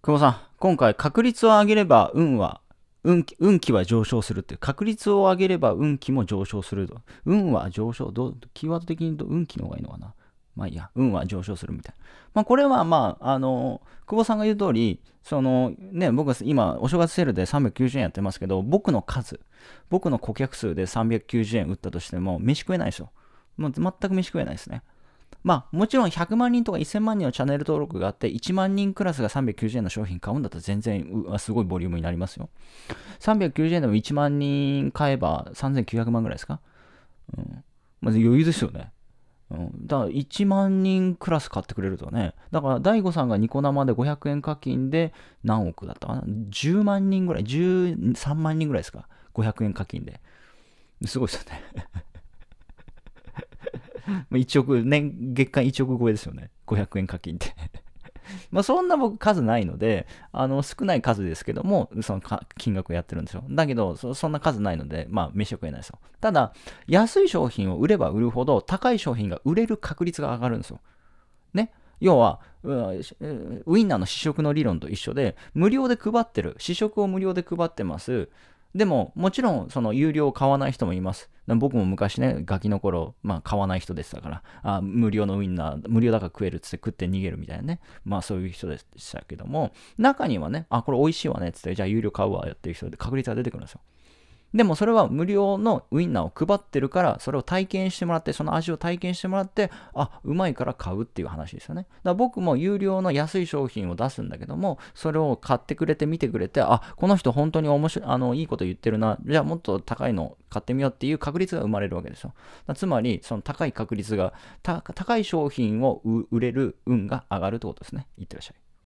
久保さん、今回確率を上げれば運は運気運気は上昇するって確率を上げれば運気も上昇すると。運は上昇、どキーワード的に言うと運気の方がいいのかな。まあいいや、運は上昇するみたいな。まあこれはまあ、あの、久保さんが言う通り、そのね、僕は今、お正月セールで390円やってますけど、僕の数、僕の顧客数で390円打ったとしても、飯食えないですよ。もう全く飯食えないですね。まあ、もちろん100万人とか1000万人のチャンネル登録があって、1万人クラスが390円の商品買うんだったら全然、すごいボリュームになりますよ。390円でも1万人買えば3900万ぐらいですかうん。まず余裕ですよね。うん、だから1万人クラス買ってくれるとね。だから大悟さんがニコ生で500円課金で何億だったかな ?10 万人ぐらい、13万人ぐらいですか ?500 円課金で。すごいですよね1 億、年、月間1億超えですよね。500円課金って まあそんな僕数ないので、あの少ない数ですけども、その金額をやってるんですよ。だけどそ、そんな数ないので、まあ飯は食えないですよ。ただ、安い商品を売れば売るほど、高い商品が売れる確率が上がるんですよ。ね。要は、ウインナーの試食の理論と一緒で、無料で配ってる、試食を無料で配ってます、でも、もちろん、その、有料を買わない人もいます。僕も昔ね、ガキの頃、まあ、買わない人でしたから、あ無料のウインナー、無料だから食えるっつって食って逃げるみたいなね、まあ、そういう人でしたけども、中にはね、あ、これ美味しいわねっつって、じゃあ有料買うわよっていう人で確率が出てくるんですよ。でもそれは無料のウインナーを配ってるから、それを体験してもらって、その味を体験してもらって、あ、うまいから買うっていう話ですよね。だから僕も有料の安い商品を出すんだけども、それを買ってくれて見てくれて、あ、この人本当に面白い、あの、いいこと言ってるな、じゃあもっと高いの買ってみようっていう確率が生まれるわけですよ。つまり、その高い確率が、高い商品を売れる運が上がるってことですね。いってらっしゃい。